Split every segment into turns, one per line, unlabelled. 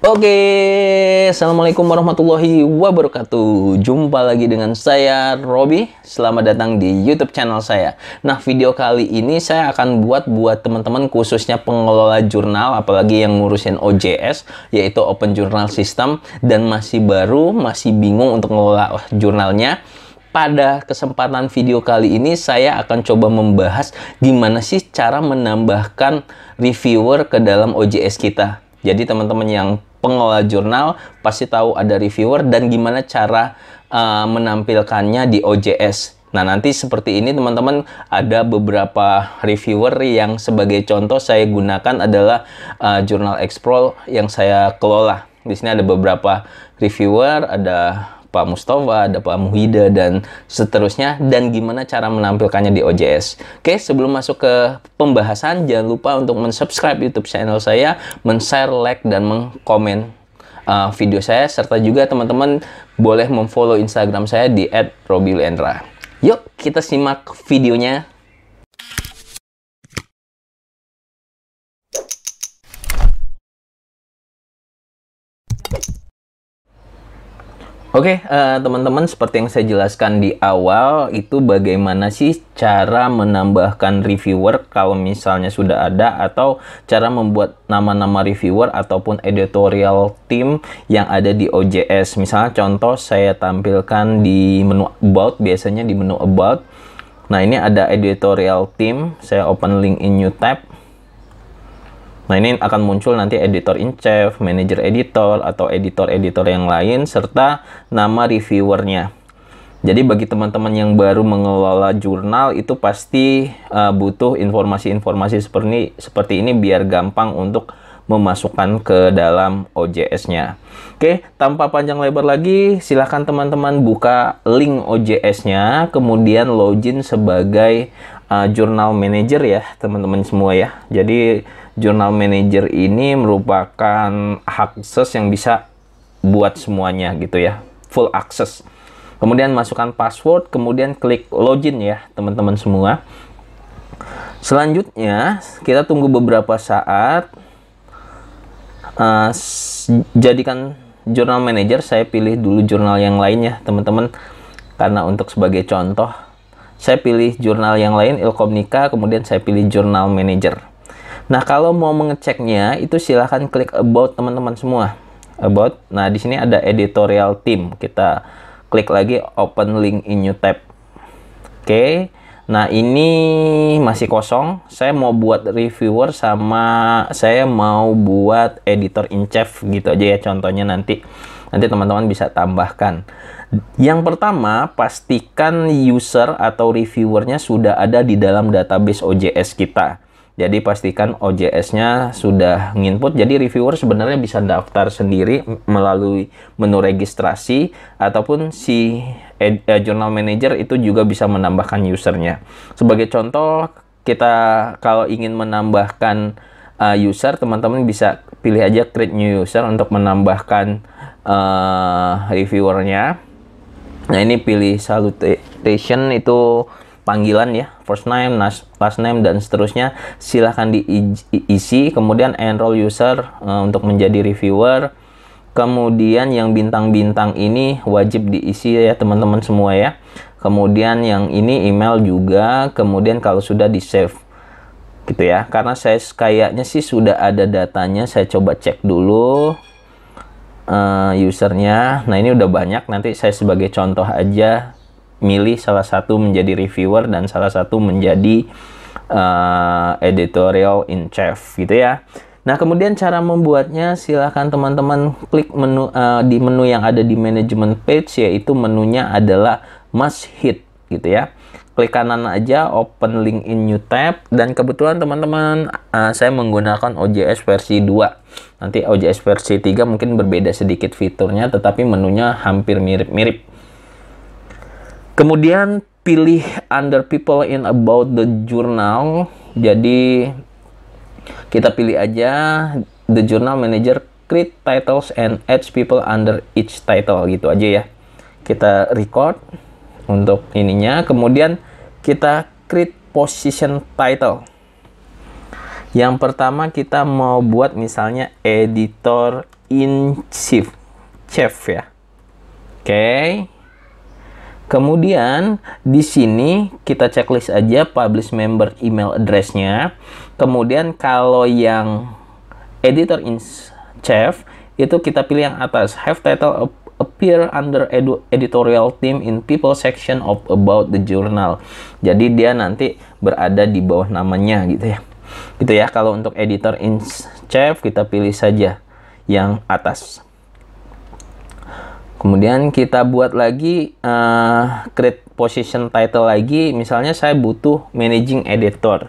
Oke, Assalamualaikum warahmatullahi wabarakatuh Jumpa lagi dengan saya, Robby Selamat datang di Youtube channel saya Nah, video kali ini saya akan buat buat teman-teman khususnya pengelola jurnal Apalagi yang ngurusin OJS, yaitu Open Journal System Dan masih baru, masih bingung untuk ngelola jurnalnya pada kesempatan video kali ini saya akan coba membahas gimana sih cara menambahkan reviewer ke dalam OJS kita. Jadi teman-teman yang pengelola jurnal pasti tahu ada reviewer dan gimana cara uh, menampilkannya di OJS. Nah, nanti seperti ini teman-teman ada beberapa reviewer yang sebagai contoh saya gunakan adalah uh, Jurnal Explore yang saya kelola. Di sini ada beberapa reviewer, ada Pak Mustafa, ada Pak Muhida, dan seterusnya, dan gimana cara menampilkannya di OJS. Oke, sebelum masuk ke pembahasan, jangan lupa untuk mensubscribe YouTube channel saya, men-share, like, dan mengkomen uh, video saya, serta juga teman-teman boleh memfollow Instagram saya di @robilendra. Yuk, kita simak videonya Oke, okay, uh, eh, teman-teman, seperti yang saya jelaskan di awal, itu bagaimana sih cara menambahkan reviewer kalau misalnya sudah ada, atau cara membuat nama-nama reviewer ataupun editorial team yang ada di OJS. Misalnya contoh saya tampilkan di menu About, biasanya di menu About. Nah, ini ada editorial team, saya open link in new tab. Nah, ini akan muncul nanti editor in chief, manager editor atau editor-editor yang lain serta nama reviewernya. Jadi bagi teman-teman yang baru mengelola jurnal itu pasti uh, butuh informasi-informasi seperti ini, seperti ini biar gampang untuk memasukkan ke dalam OJS-nya. Oke, tanpa panjang lebar lagi, silahkan teman-teman buka link OJS-nya, kemudian login sebagai uh, jurnal manager ya, teman-teman semua ya. Jadi Jurnal Manager ini merupakan akses yang bisa buat semuanya gitu ya, full akses. Kemudian masukkan password, kemudian klik login ya teman-teman semua. Selanjutnya kita tunggu beberapa saat. Uh, jadikan jurnal manager saya pilih dulu jurnal yang lainnya teman-teman karena untuk sebagai contoh saya pilih jurnal yang lain Ilkomnika kemudian saya pilih jurnal manager Nah, kalau mau mengeceknya itu silahkan klik about teman-teman semua. About. Nah, di sini ada editorial team. Kita klik lagi open link in new tab. Oke. Okay. Nah, ini masih kosong. Saya mau buat reviewer sama saya mau buat editor in chief gitu aja ya contohnya nanti. Nanti teman-teman bisa tambahkan. Yang pertama, pastikan user atau reviewernya sudah ada di dalam database OJS kita. Jadi pastikan OJS-nya sudah nginput. Jadi reviewer sebenarnya bisa daftar sendiri melalui menu registrasi ataupun si eh, jurnal journal manager itu juga bisa menambahkan usernya. Sebagai contoh, kita kalau ingin menambahkan eh, user, teman-teman bisa pilih aja create new user untuk menambahkan uh, reviewernya. Nah ini pilih salutation itu panggilan ya, first name, last name dan seterusnya silahkan diisi. Kemudian enroll user uh, untuk menjadi reviewer. Kemudian yang bintang-bintang ini wajib diisi ya teman-teman semua ya. Kemudian yang ini email juga. Kemudian kalau sudah di save gitu ya. Karena saya kayaknya sih sudah ada datanya. Saya coba cek dulu uh, usernya. Nah ini udah banyak. Nanti saya sebagai contoh aja milih salah satu menjadi reviewer dan salah satu menjadi uh, editorial in chief gitu ya. Nah, kemudian cara membuatnya silahkan teman-teman klik menu uh, di menu yang ada di management page yaitu menunya adalah must hit gitu ya. Klik kanan aja open link in new tab dan kebetulan teman-teman uh, saya menggunakan OJS versi 2. Nanti OJS versi 3 mungkin berbeda sedikit fiturnya tetapi menunya hampir mirip-mirip Kemudian pilih under people in about the journal. Jadi kita pilih aja the journal manager create titles and add people under each title gitu aja ya. Kita record untuk ininya. Kemudian kita create position title. Yang pertama kita mau buat misalnya editor in chief, chef ya. Oke. Okay Kemudian di sini kita checklist aja publish member email addressnya. Kemudian kalau yang editor in chef itu kita pilih yang atas have title appear under edu editorial team in people section of about the journal. Jadi dia nanti berada di bawah namanya gitu ya. Gitu ya kalau untuk editor in chef kita pilih saja yang atas. Kemudian kita buat lagi uh, create position title lagi. Misalnya saya butuh managing editor.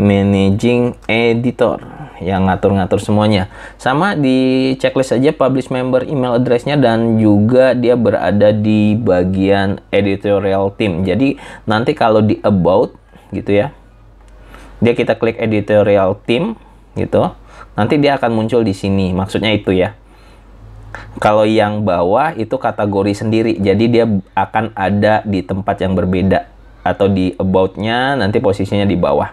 Managing editor yang ngatur-ngatur semuanya. Sama di checklist aja publish member email addressnya dan juga dia berada di bagian editorial team. Jadi nanti kalau di about gitu ya. Dia kita klik editorial team gitu. Nanti dia akan muncul di sini. Maksudnya itu ya. Kalau yang bawah itu kategori sendiri, jadi dia akan ada di tempat yang berbeda atau di aboutnya nanti posisinya di bawah.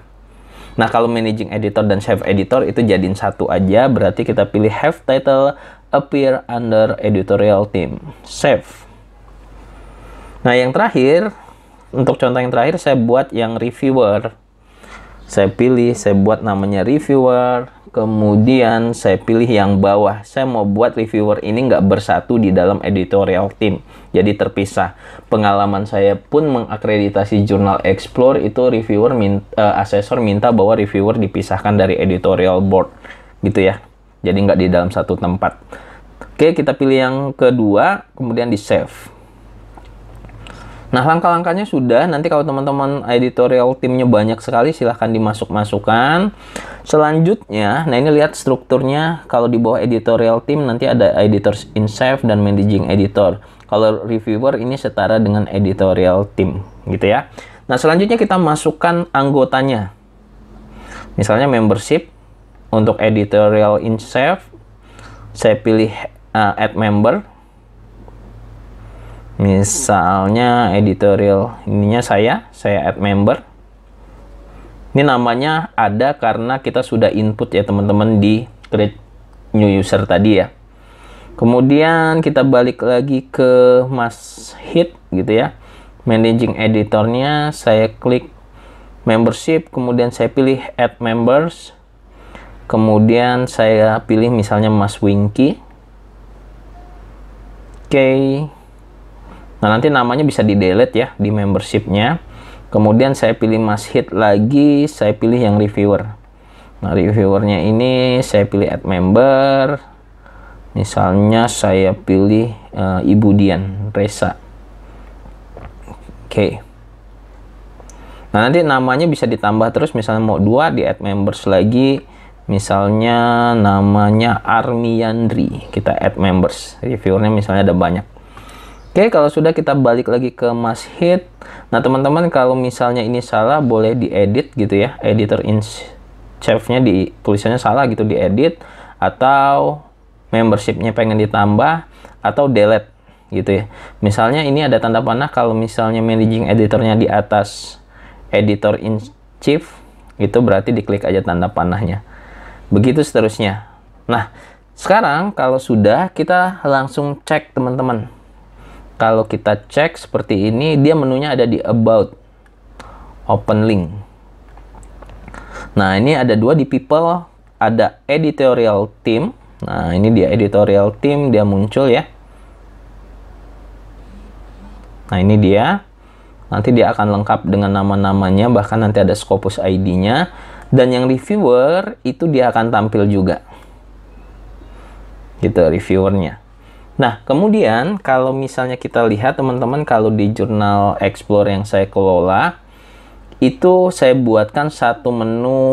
Nah, kalau managing editor dan chef editor itu jadiin satu aja, berarti kita pilih have title appear under editorial team. Save. Nah, yang terakhir, untuk contoh yang terakhir saya buat yang reviewer. Saya pilih, saya buat namanya reviewer Kemudian saya pilih yang bawah. Saya mau buat reviewer ini nggak bersatu di dalam editorial team. Jadi terpisah. Pengalaman saya pun mengakreditasi jurnal Explore itu reviewer min, uh, asesor minta bahwa reviewer dipisahkan dari editorial board. Gitu ya. Jadi nggak di dalam satu tempat. Oke, kita pilih yang kedua, kemudian di save. Nah, langkah-langkahnya sudah. Nanti kalau teman-teman editorial timnya banyak sekali, silahkan dimasuk-masukkan. Selanjutnya, nah ini lihat strukturnya. Kalau di bawah editorial tim nanti ada editors in chef dan managing editor. Kalau reviewer, ini setara dengan editorial team, gitu ya. Nah, selanjutnya kita masukkan anggotanya. Misalnya membership untuk editorial in chef, saya pilih uh, add member misalnya editorial ininya saya saya add member ini namanya ada karena kita sudah input ya teman-teman di create new user tadi ya kemudian kita balik lagi ke mas hit gitu ya managing editornya saya klik membership kemudian saya pilih add members kemudian saya pilih misalnya mas winky oke okay. Nah, nanti namanya bisa di-delete ya di membershipnya. Kemudian saya pilih mas hit lagi, saya pilih yang reviewer. Nah, reviewernya ini saya pilih add member. Misalnya saya pilih uh, Ibu Dian Resa. Oke. Okay. Nah, nanti namanya bisa ditambah terus misalnya mau dua di add members lagi. Misalnya namanya Armiandri. Kita add members. Reviewernya misalnya ada banyak. Oke, kalau sudah kita balik lagi ke mask Hit. Nah, teman-teman kalau misalnya ini salah boleh diedit gitu ya. Editor in chef-nya di tulisannya salah gitu diedit atau membershipnya pengen ditambah atau delete gitu ya. Misalnya ini ada tanda panah kalau misalnya managing editornya di atas editor in chief itu berarti diklik aja tanda panahnya. Begitu seterusnya. Nah, sekarang kalau sudah kita langsung cek teman-teman kalau kita cek seperti ini dia menunya ada di about open link nah ini ada dua di people ada editorial team nah ini dia editorial team dia muncul ya nah ini dia nanti dia akan lengkap dengan nama-namanya bahkan nanti ada Scopus ID-nya dan yang reviewer itu dia akan tampil juga gitu reviewernya Nah, kemudian kalau misalnya kita lihat teman-teman kalau di jurnal Explore yang saya kelola, itu saya buatkan satu menu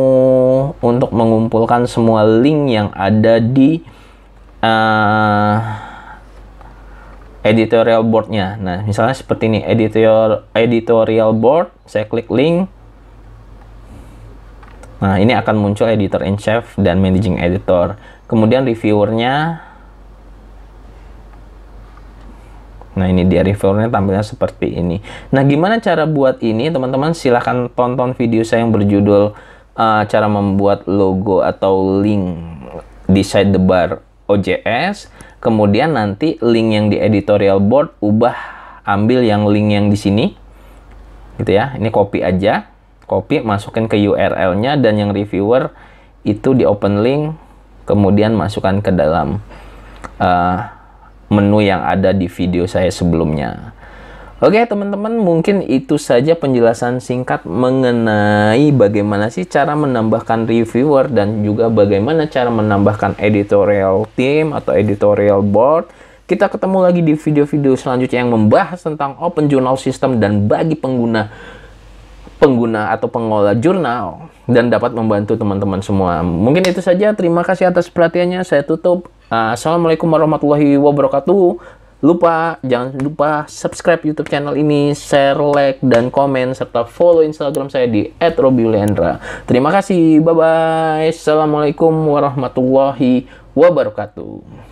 untuk mengumpulkan semua link yang ada di uh, editorial boardnya. Nah, misalnya seperti ini, editor, editorial board, saya klik link. Nah, ini akan muncul editor in chief dan managing editor. Kemudian reviewernya Nah ini dia reviewnya tampilnya seperti ini. Nah gimana cara buat ini teman-teman silahkan tonton video saya yang berjudul uh, cara membuat logo atau link di side bar OJS. Kemudian nanti link yang di editorial board ubah ambil yang link yang di sini gitu ya. Ini copy aja, copy masukin ke URL-nya dan yang reviewer itu di open link kemudian masukkan ke dalam uh, menu yang ada di video saya sebelumnya. Oke teman-teman mungkin itu saja penjelasan singkat mengenai bagaimana sih cara menambahkan reviewer dan juga bagaimana cara menambahkan editorial team atau editorial board. Kita ketemu lagi di video-video selanjutnya yang membahas tentang open journal system dan bagi pengguna pengguna atau pengelola jurnal dan dapat membantu teman-teman semua. Mungkin itu saja. Terima kasih atas perhatiannya. Saya tutup. Ah, assalamualaikum warahmatullahi wabarakatuh. Lupa, jangan lupa subscribe YouTube channel ini, share, like, dan komen, serta follow Instagram saya di @robiuliandra. Terima kasih, bye-bye. Assalamualaikum warahmatullahi wabarakatuh.